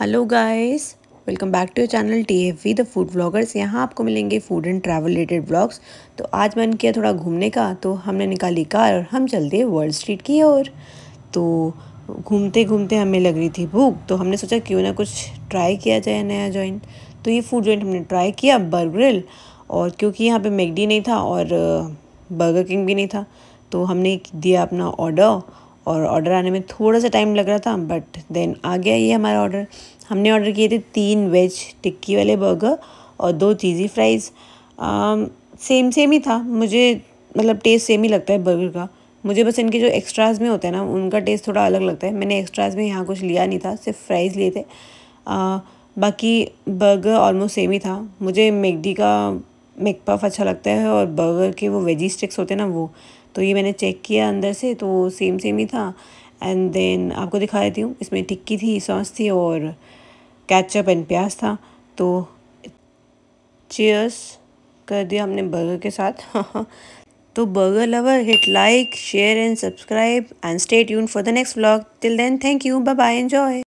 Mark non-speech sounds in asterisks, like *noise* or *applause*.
hello guys welcome back to your channel T F V the food bloggers यहाँ आपको मिलेंगे food and travel related blogs तो आज मन किया थोड़ा घूमने का तो हमने निकाली कार और हम चल दिए वर्ल्ड स्ट्रीट की ओर तो घूमते घूमते हमें लग रही थी भूख तो हमने सोचा क्यों ना कुछ ट्राई किया जाए नया जॉइंट तो ये फूड जॉइंट हमने ट्राई किया बर्गरिल और क्योंकि यहाँ पर मैगडी नहीं था और बर्गर किंग भी नहीं था तो हमने दिया अपना ऑर्डर और ऑर्डर आने में थोड़ा सा टाइम लग रहा था बट देन आ गया ये हमारा ऑर्डर हमने ऑर्डर किए थे तीन वेज टिक्की वाले बर्गर और दो चीज़ी फ्राइज़ सेम सेम ही था मुझे मतलब टेस्ट सेम ही लगता है बर्गर का मुझे बस इनके जो एक्स्ट्राज में होते हैं ना उनका टेस्ट थोड़ा अलग लगता है मैंने एक्स्ट्राज में यहाँ कुछ लिया नहीं था सिर्फ फ्राइज़ लिए थे आ, uh, बाकी बर्गर ऑलमोस्ट सेम ही था मुझे मैगडी का मेकपफ अच्छा लगता है और बर्गर के वो वेजी स्टिक्स होते हैं ना वो तो ये मैंने चेक किया अंदर से तो सेम सेम ही था एंड देन आपको दिखा देती हूँ इसमें टिक्की थी सॉस थी और कैचअप एंड प्याज था तो चेयर्स कर दिया हमने बर्गर के साथ *laughs* तो burger lover hit like share and subscribe and stay tune for the next blog till then thank you bye bye enjoy